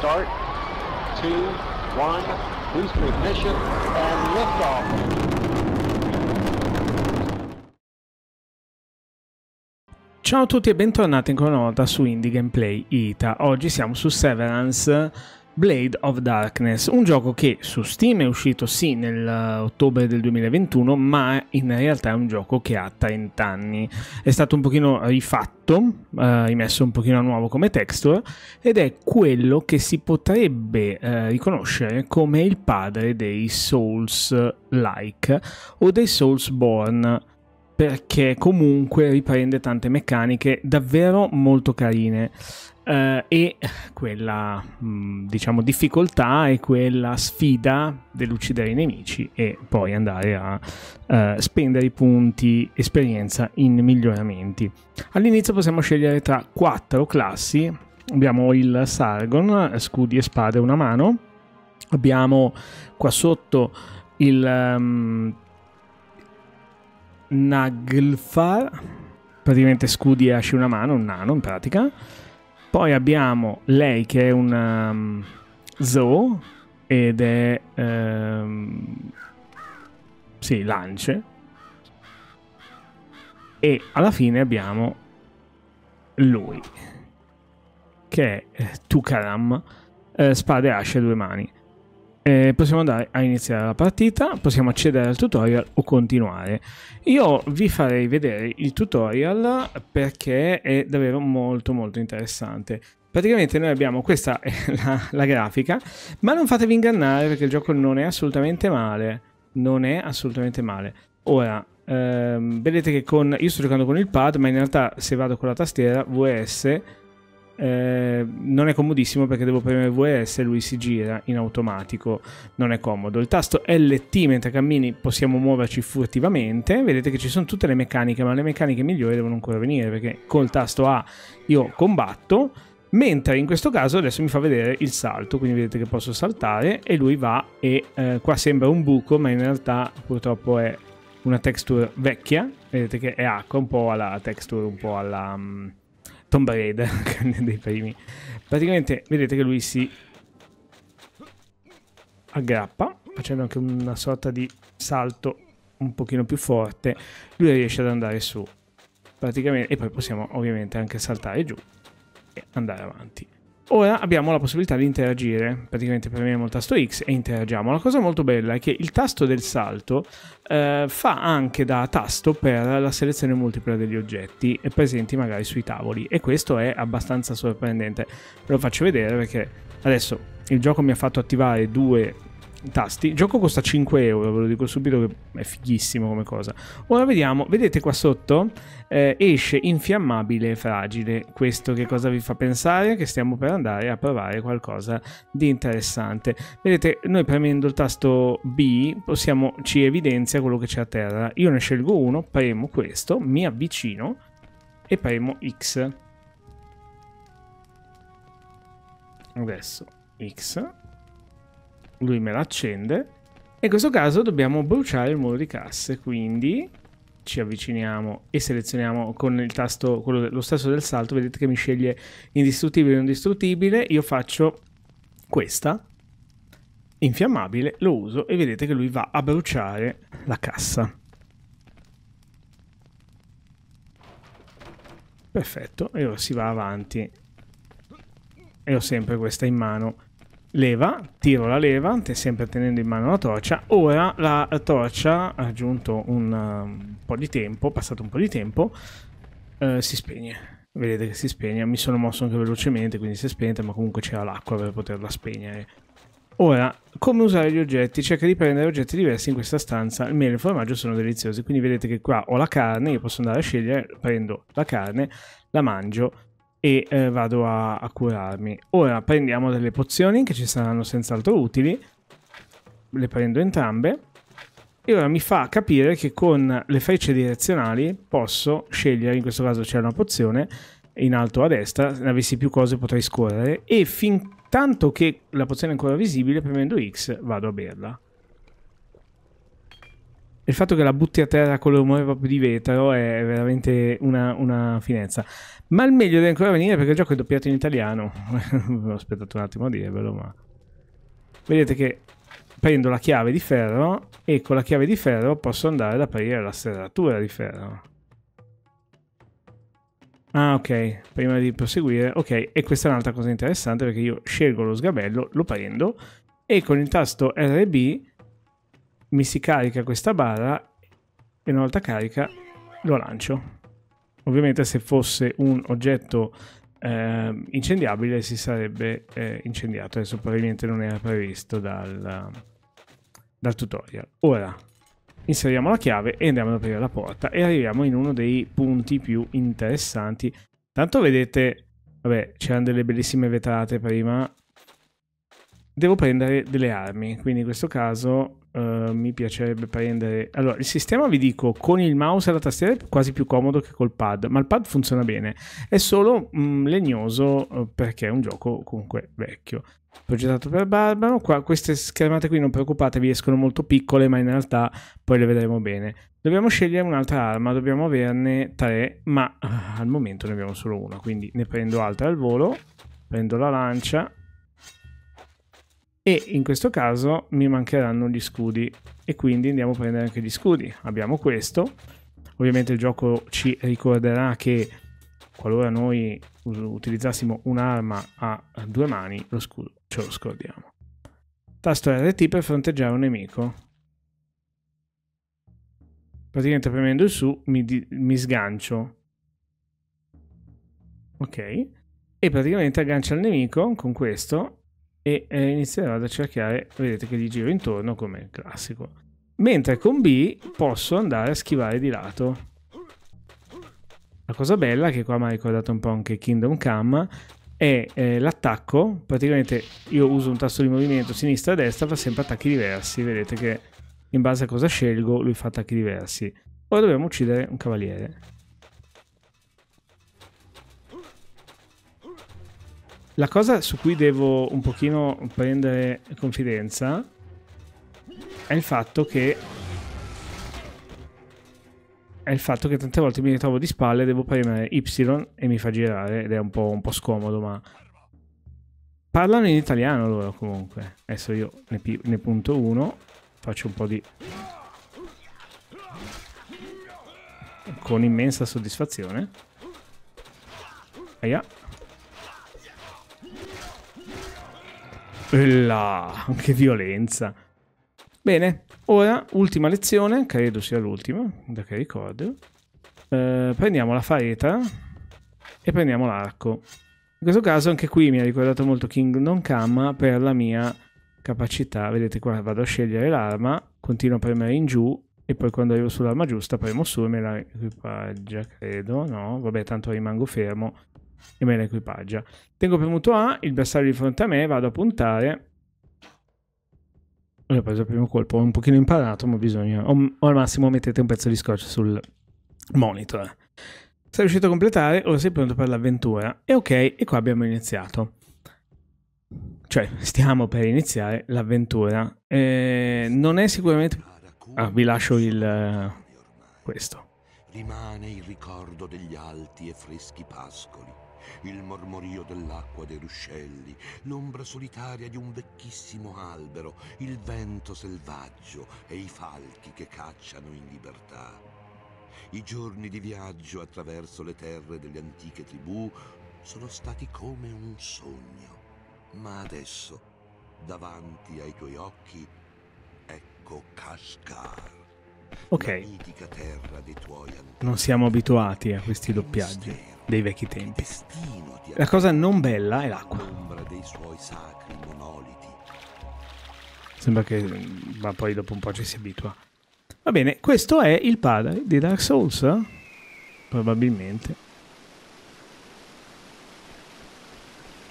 start, two, one, boost ignition, and liftoff. Ciao a tutti e bentornati ancora una volta su Indie Gameplay ITA. Oggi siamo su Severance Blade of Darkness, un gioco che su Steam è uscito sì nell'ottobre eh, del 2021, ma in realtà è un gioco che ha 30 anni. È stato un pochino rifatto, eh, rimesso un pochino a nuovo come texture ed è quello che si potrebbe eh, riconoscere come il padre dei Souls-like o dei Souls-born, perché comunque riprende tante meccaniche davvero molto carine. Uh, e quella mh, mm, diciamo difficoltà e quella sfida dell'uccidere i nemici e poi andare a uh, spendere i punti esperienza in miglioramenti all'inizio possiamo scegliere tra quattro classi abbiamo il sargon scudi e spade una mano abbiamo qua sotto il um, Naglfar, praticamente Scudi e Asci una mano, un nano in pratica. Poi abbiamo lei che è un um, Zoo ed è... Um, sì, lance. E alla fine abbiamo lui, che è eh, Tukaram, eh, spada e ascia a due mani. Eh, possiamo andare a iniziare la partita, possiamo accedere al tutorial o continuare. Io vi farei vedere il tutorial perché è davvero molto molto interessante. Praticamente noi abbiamo questa è la, la grafica, ma non fatevi ingannare perché il gioco non è assolutamente male. Non è assolutamente male. Ora, ehm, vedete che con... Io sto giocando con il pad, ma in realtà se vado con la tastiera VS eh, non è comodissimo perché devo premere VS e lui si gira in automatico, non è comodo. Il tasto LT mentre cammini possiamo muoverci furtivamente, vedete che ci sono tutte le meccaniche, ma le meccaniche migliori devono ancora venire perché col tasto A io combatto, mentre in questo caso adesso mi fa vedere il salto, quindi vedete che posso saltare e lui va e eh, qua sembra un buco, ma in realtà purtroppo è una texture vecchia, vedete che è acqua, un po' alla texture, un po' alla... Um, Tomb Raider, dei primi. Praticamente vedete che lui si aggrappa, facendo anche una sorta di salto un pochino più forte, lui riesce ad andare su. Praticamente, e poi possiamo ovviamente anche saltare giù e andare avanti. Ora abbiamo la possibilità di interagire, praticamente premiamo il tasto X e interagiamo. La cosa molto bella è che il tasto del salto eh, fa anche da tasto per la selezione multipla degli oggetti eh, presenti magari sui tavoli e questo è abbastanza sorprendente. Ve lo faccio vedere perché adesso il gioco mi ha fatto attivare due tasti. Il gioco costa 5 euro, ve lo dico subito che è fighissimo come cosa. Ora vediamo, vedete qua sotto? Eh, esce infiammabile e fragile. Questo che cosa vi fa pensare? Che stiamo per andare a provare qualcosa di interessante. Vedete, noi premendo il tasto B possiamo, ci evidenzia quello che c'è a terra. Io ne scelgo uno, premo questo, mi avvicino e premo X. Adesso X lui me la accende. E in questo caso dobbiamo bruciare il muro di casse, quindi ci avviciniamo e selezioniamo con il tasto, quello, lo stesso del salto, vedete che mi sceglie indistruttibile o non distruttibile, io faccio questa, infiammabile, lo uso e vedete che lui va a bruciare la cassa. Perfetto, e ora si va avanti. E ho sempre questa in mano leva, tiro la leva, sempre tenendo in mano la torcia. Ora la torcia, aggiunto un, um, po' di tempo, passato un po' di tempo, eh, si spegne. Vedete che si spegne, mi sono mosso anche velocemente, quindi si è spenta, ma comunque c'era l'acqua per poterla spegnere. Ora, come usare gli oggetti? Cerca di prendere oggetti diversi in questa stanza. Il miele e il formaggio sono deliziosi, quindi vedete che qua ho la carne, io posso andare a scegliere, prendo la carne, la mangio, e eh, vado a, a, curarmi. Ora prendiamo delle pozioni che ci saranno senz'altro utili. Le prendo entrambe. E ora mi fa capire che con le frecce direzionali posso scegliere, in questo caso c'è una pozione, in alto a destra, se ne avessi più cose potrei scorrere. E fin tanto che la pozione è ancora visibile, premendo X, vado a berla. Il fatto che la butti a terra con l'umore proprio di vetro è veramente una, una finezza. Ma il meglio deve ancora venire perché il gioco è doppiato in italiano. Ho aspettato un attimo a dirvelo, ma... Vedete che prendo la chiave di ferro e con la chiave di ferro posso andare ad aprire la serratura di ferro. Ah ok, prima di proseguire, ok, e questa è un'altra cosa interessante perché io scelgo lo sgabello, lo prendo e con il tasto RB mi si carica questa barra e una volta carica lo lancio. Ovviamente se fosse un oggetto eh, incendiabile si sarebbe eh, incendiato, adesso probabilmente non era previsto dal, dal tutorial. Ora inseriamo la chiave e andiamo ad aprire la porta e arriviamo in uno dei punti più interessanti. Tanto vedete, vabbè, c'erano delle bellissime vetrate prima. Devo prendere delle armi, quindi in questo caso Ehm, mi piacerebbe prendere. Allora, il sistema vi dico con il mouse e la tastiera è quasi più comodo che col pad, ma il pad funziona bene. È solo mh, mm, legnoso eh, perché è un gioco comunque vecchio. Progettato per Barbaro, qua, queste schermate qui non preoccupatevi, escono molto piccole, ma in realtà poi le vedremo bene. Dobbiamo scegliere un'altra arma, dobbiamo averne tre, ma uh, al momento ne abbiamo solo una, quindi ne prendo altre al volo. Prendo la lancia, e in questo caso mi mancheranno gli scudi e quindi andiamo a prendere anche gli scudi abbiamo questo ovviamente il gioco ci ricorderà che qualora noi utilizzassimo un'arma a due mani lo scudo ce lo scordiamo tasto RT per fronteggiare un nemico praticamente premendo il su mi, mi sgancio ok e praticamente aggancia il nemico con questo e eh, inizierò ad cercare, vedete che gli giro intorno come il classico. Mentre con B posso andare a schivare di lato. La cosa bella, che qua mi ha ricordato un po' anche Kingdom Come, è eh, l'attacco. Praticamente io uso un tasto di movimento sinistra e destra, fa sempre attacchi diversi. Vedete che in base a cosa scelgo lui fa attacchi diversi. Ora dobbiamo uccidere un cavaliere. La cosa su cui devo un pochino prendere confidenza è il fatto che è il fatto che tante volte mi ritrovo di spalle, e devo premere Y e mi fa girare ed è un po', un po scomodo, ma parlano in italiano loro comunque. Adesso io ne, ne punto uno, faccio un po' di... con immensa soddisfazione. Aia. Là, che violenza. Bene, ora ultima lezione, credo sia l'ultima, da che ricordo. Eh, prendiamo la faeta e prendiamo l'arco. In questo caso anche qui mi ha ricordato molto King Non Come per la mia capacità. Vedete qua vado a scegliere l'arma, continuo a premere in giù e poi quando arrivo sull'arma giusta premo su e me la equipaggia, credo. No, vabbè tanto rimango fermo e me la equipaggia. Tengo premuto A, il bersaglio di fronte a me, vado a puntare. Ho preso il primo colpo, ho un pochino imparato, ma bisogna... O, o al massimo mettete un pezzo di scotch sul monitor. Sei riuscito a completare, ora sei pronto per l'avventura. E ok, e qua abbiamo iniziato. Cioè, stiamo per iniziare l'avventura. Eh, non è sicuramente... Ah, vi lascio il... questo. Rimane il ricordo degli alti e freschi pascoli il mormorio dell'acqua dei ruscelli, l'ombra solitaria di un vecchissimo albero, il vento selvaggio e i falchi che cacciano in libertà. I giorni di viaggio attraverso le terre delle antiche tribù sono stati come un sogno, ma adesso, davanti ai tuoi occhi, ecco Kashgar. Ok. Non siamo abituati a questi doppiaggi dei vecchi tempi. La cosa non bella è l'acqua. Sembra che mm, ma poi dopo un po' ci si abitua. Va bene, questo è il padre di Dark Souls. Eh? Probabilmente.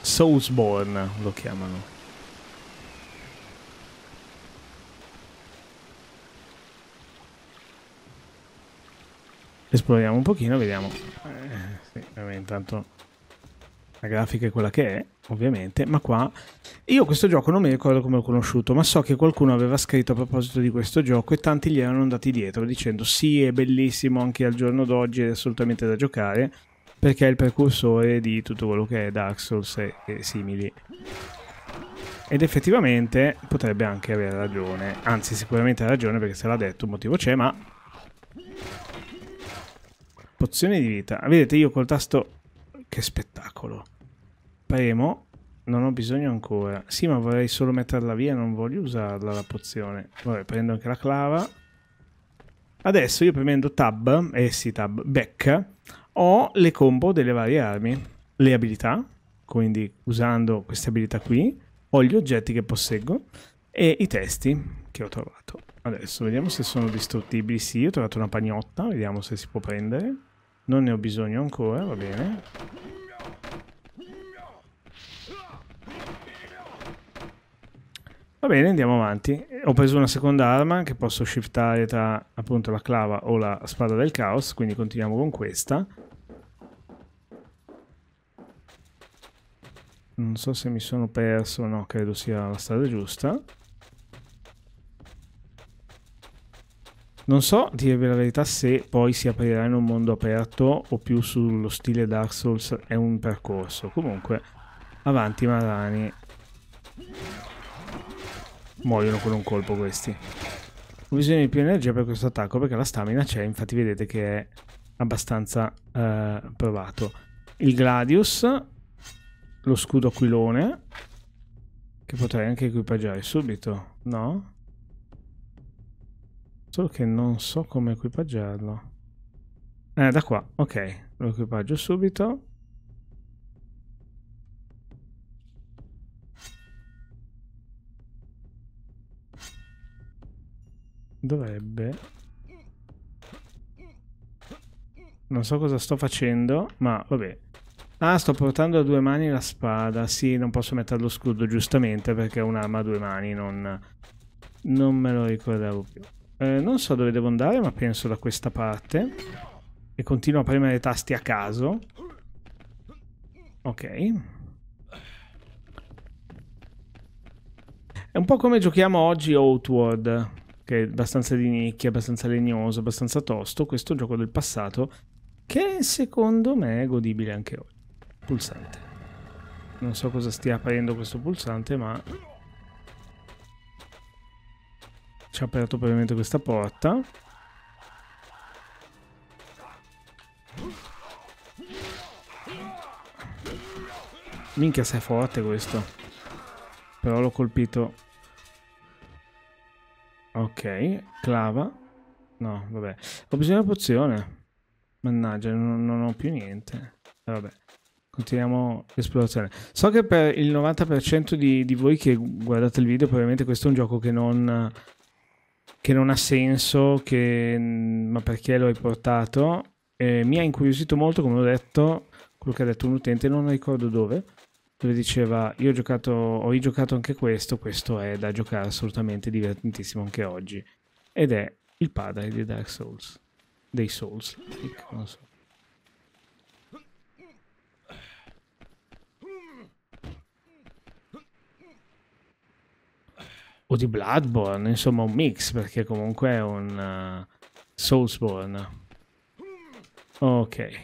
Soulsborne lo chiamano. Esploriamo un pochino, vediamo. Eh, sì, intanto la grafica è quella che è, ovviamente, ma qua io questo gioco non mi ricordo come l'ho conosciuto, ma so che qualcuno aveva scritto a proposito di questo gioco e tanti gli erano andati dietro dicendo "Sì, è bellissimo anche al giorno d'oggi, è assolutamente da giocare" perché è il precursore di tutto quello che è Dark Souls e, e simili. Ed effettivamente potrebbe anche avere ragione, anzi sicuramente ha ragione perché se l'ha detto un motivo c'è, ma Pozione di vita. Vedete, io col tasto... Che spettacolo. Premo. Non ho bisogno ancora. Sì, ma vorrei solo metterla via, non voglio usarla la pozione. Vabbè, prendo anche la clava. Adesso io premendo tab, eh sì tab, back, ho le combo delle varie armi, le abilità, quindi usando queste abilità qui, ho gli oggetti che posseggo e i testi che ho trovato. Adesso vediamo se sono distruttibili, sì, ho trovato una pagnotta, vediamo se si può prendere. Non ne ho bisogno ancora, va bene. Va bene, andiamo avanti. Ho preso una seconda arma che posso shiftare tra appunto la clava o la spada del caos, quindi continuiamo con questa. Non so se mi sono perso, no, credo sia la strada giusta. Non so, dirvi la verità, se poi si aprirà in un mondo aperto o più sullo stile Dark Souls è un percorso. Comunque, avanti Marani. Muoiono con un colpo questi. Ho bisogno di più energia per questo attacco perché la stamina c'è, infatti vedete che è abbastanza eh, provato. Il Gladius, lo scudo aquilone, che potrei anche equipaggiare subito, no? Solo che non so come equipaggiarlo. Eh, da qua. Ok, lo equipaggio subito. Dovrebbe... Non so cosa sto facendo, ma vabbè. Ah, sto portando a due mani la spada. Sì, non posso mettere lo scudo, giustamente, perché è un'arma a due mani, non... Non me lo ricordavo più. Eh, non so dove devo andare, ma penso da questa parte. E continuo a premere i tasti a caso. Ok. È un po' come giochiamo oggi Outward, che è abbastanza di nicchia, abbastanza legnoso, abbastanza tosto. Questo gioco del passato, che secondo me è godibile anche oggi. Pulsante. Non so cosa stia aprendo questo pulsante, ma ci ha aperto probabilmente questa porta. Minchia sei forte questo. Però l'ho colpito. Ok, clava. No, vabbè. Ho bisogno di una pozione. Mannaggia, non, non ho più niente. Eh, vabbè. Continuiamo l'esplorazione. So che per il 90% di, di, voi che guardate il video, probabilmente questo è un gioco che non che non ha senso, che, mm, ma perché lo hai portato? Eh, mi ha incuriosito molto, come ho detto, quello che ha detto un utente, non ricordo dove, dove diceva io ho giocato, ho rigiocato anche questo, questo è da giocare assolutamente divertentissimo anche oggi. Ed è il padre di Dark Souls, dei Souls, non so. o di Bloodborne, insomma un mix, perché comunque è un uh, Soulsborne. Ok.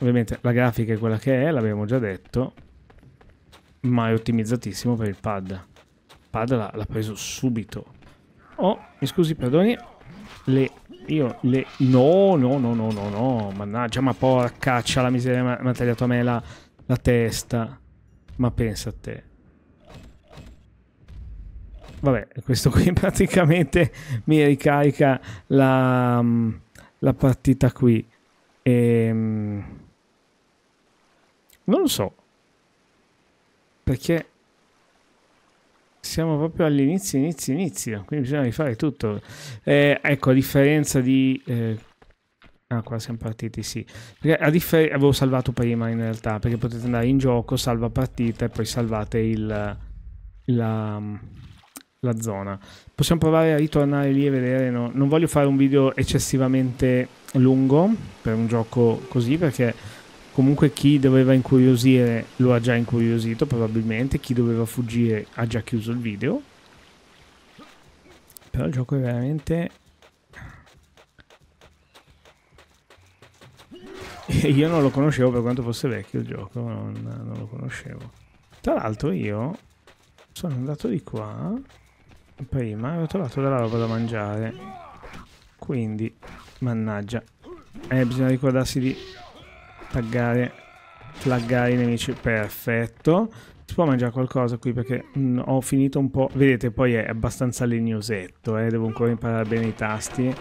Ovviamente la grafica è quella che è, l'abbiamo già detto, ma è ottimizzatissimo per il pad. Il pad l'ha preso subito. Oh, mi scusi, perdoni. Le... Io le... No, no, no, no, no, no. Mannaggia, ma porca porcaccia la miseria, mi ha tagliato a me la, la testa. Ma pensa a te. Vabbè, questo qui praticamente mi ricarica la, mm, la partita qui. E, ehm, non lo so. Perché siamo proprio all'inizio, inizio, inizio. Quindi bisogna rifare tutto. Eh, ecco, a differenza di eh, Ah, qua siamo partiti, sì. Perché a differenza avevo salvato prima in realtà, perché potete andare in gioco, salva partita e poi salvate il, la, la zona. Possiamo provare a ritornare lì e vedere, no? non voglio fare un video eccessivamente lungo per un gioco così, perché comunque chi doveva incuriosire lo ha già incuriosito probabilmente, chi doveva fuggire ha già chiuso il video. Però il gioco è veramente Io non lo conoscevo per quanto fosse vecchio il gioco, non, non lo conoscevo. Tra l'altro io sono andato di qua prima e ho trovato della roba da mangiare. Quindi, mannaggia. Eh, bisogna ricordarsi di taggare, flaggare i nemici. Perfetto. Si può mangiare qualcosa qui perché mh, mm, ho finito un po'... Vedete, poi è abbastanza legnosetto, eh. Devo ancora imparare bene i tasti.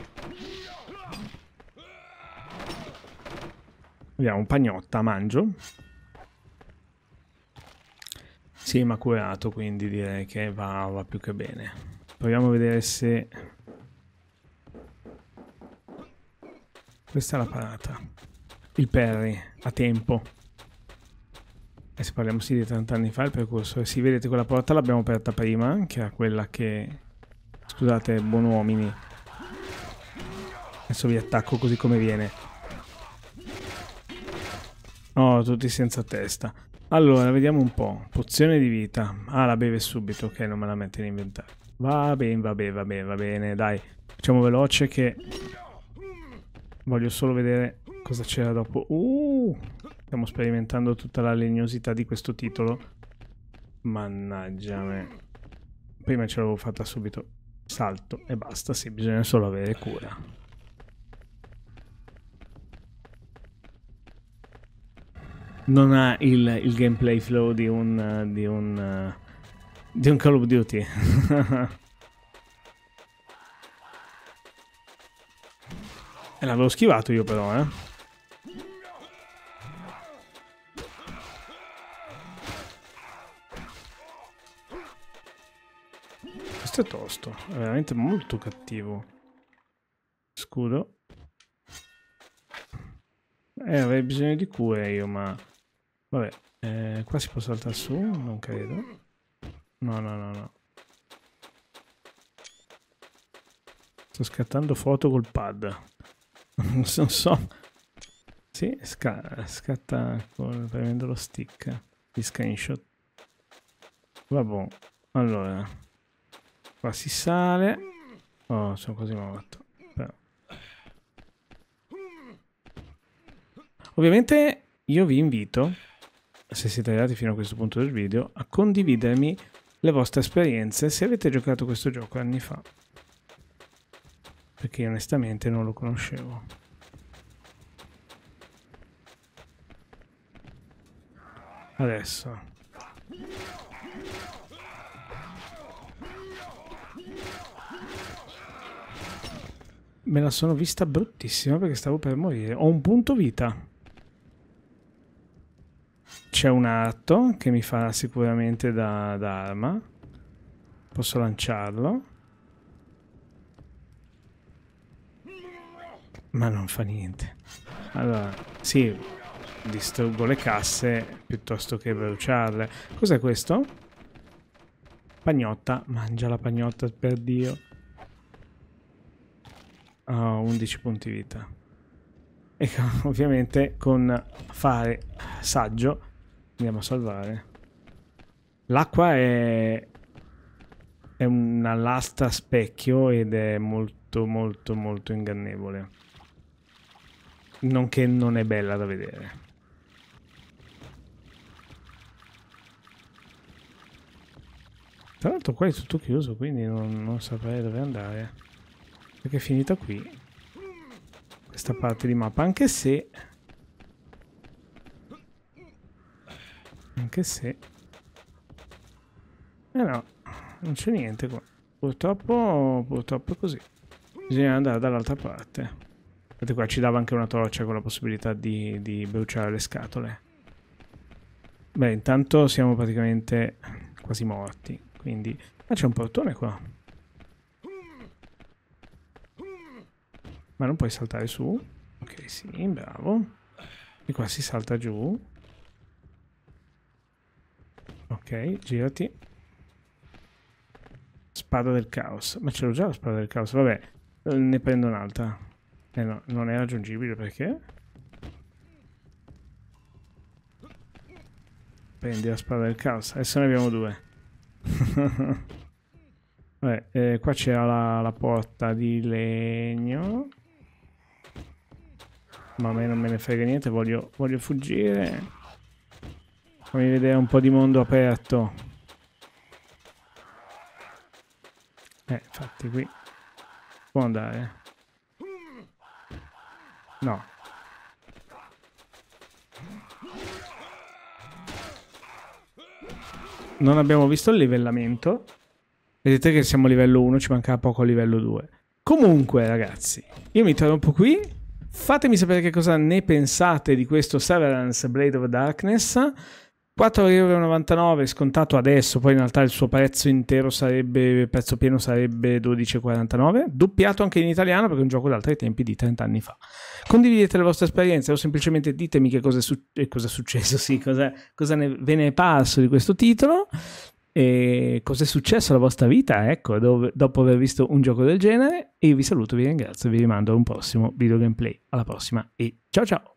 Abbiamo pagnotta, mangio. Sì, ma curato, quindi direi che va, va più che bene. Proviamo a vedere se... Questa è la parata. Il Perry, a tempo. E se parliamo sì di 30 anni fa il percorso, sì, vedete quella porta l'abbiamo aperta prima, che era quella che... Scusate, buon uomini. Adesso vi attacco così come viene. No, tutti senza testa. Allora, vediamo un po'. Pozione di vita. Ah, la beve subito. Ok, non me la mette in inventario. Va bene, va bene, va bene, va bene. Dai, facciamo veloce che... Voglio solo vedere cosa c'era dopo. Uh, stiamo sperimentando tutta la legnosità di questo titolo. Mannaggia me. Prima ce l'avevo fatta subito. Salto e basta, sì, bisogna solo avere cura. non ha il, il gameplay flow di un, di un, di un Call of Duty. e l'avevo schivato io però, eh. Questo è tosto, è veramente molto cattivo. Scudo. Eh, avrei bisogno di cure io, ma... Vabbè, eh, qua si può saltare su? Non credo. No, no, no, no. Sto scattando foto col pad. non so. so. Sì, sca scatta con, premendo lo stick di screenshot. Vabbè, allora. Qua si sale. Oh, sono quasi morto. Però. Ovviamente io vi invito se siete arrivati fino a questo punto del video, a condividermi le vostre esperienze se avete giocato questo gioco anni fa. Perché onestamente non lo conoscevo. Adesso. Me la sono vista bruttissima perché stavo per morire. Ho un punto vita c'è un arto che mi fa sicuramente da, da arma. Posso lanciarlo. Ma non fa niente. Allora, sì, distruggo le casse piuttosto che bruciarle. Cos'è questo? Pagnotta. Mangia la pagnotta, per Dio. Oh, 11 punti vita. E ovviamente con fare saggio Andiamo a salvare. L'acqua è... è una lasta specchio ed è molto molto molto ingannevole. Nonché non è bella da vedere. Tra l'altro qua è tutto chiuso, quindi non, non saprei dove andare. Perché è finita qui. Questa parte di mappa, anche se... anche se... Eh no, non c'è niente qua. Purtroppo, purtroppo è così. Bisogna andare dall'altra parte. Infatti qua ci dava anche una torcia con la possibilità di, di bruciare le scatole. Beh, intanto siamo praticamente quasi morti, quindi... Ma ah, c'è un portone qua. Ma non puoi saltare su? Ok, sì, bravo. E qua si salta giù. Ok, girati. Spada del caos. Ma ce l'ho già la spada del caos. Vabbè, ne prendo un'altra. Eh no, non è raggiungibile perché? Prendi la spada del caos. Adesso ne abbiamo due. Vabbè, eh, qua c'era la, la porta di legno. Ma a me non me ne frega niente, voglio, voglio fuggire fammi vedere un po' di mondo aperto eh infatti qui può andare no non abbiamo visto il livellamento vedete che siamo a livello 1 ci mancava poco a livello 2 comunque ragazzi io mi interrompo qui fatemi sapere che cosa ne pensate di questo Severance Blade of Darkness 4,99€ scontato adesso, poi in realtà il suo prezzo intero sarebbe, prezzo pieno sarebbe 12,49€, doppiato anche in italiano perché è un gioco d'altri tempi di 30 anni fa. Condividete le vostre esperienze o semplicemente ditemi che cosa è, su- eh, cosa è successo, sì, cosa, cosa ne- ve ne è parso di questo titolo e cosa è successo alla vostra vita, ecco, dove, dopo aver visto un gioco del genere. E io vi saluto, vi ringrazio, e vi rimando a un prossimo video gameplay. Alla prossima e ciao ciao!